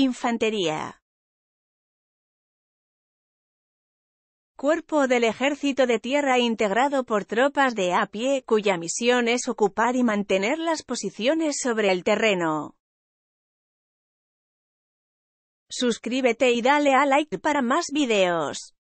Infantería. Cuerpo del Ejército de Tierra integrado por tropas de a pie, cuya misión es ocupar y mantener las posiciones sobre el terreno. Suscríbete y dale a like para más videos.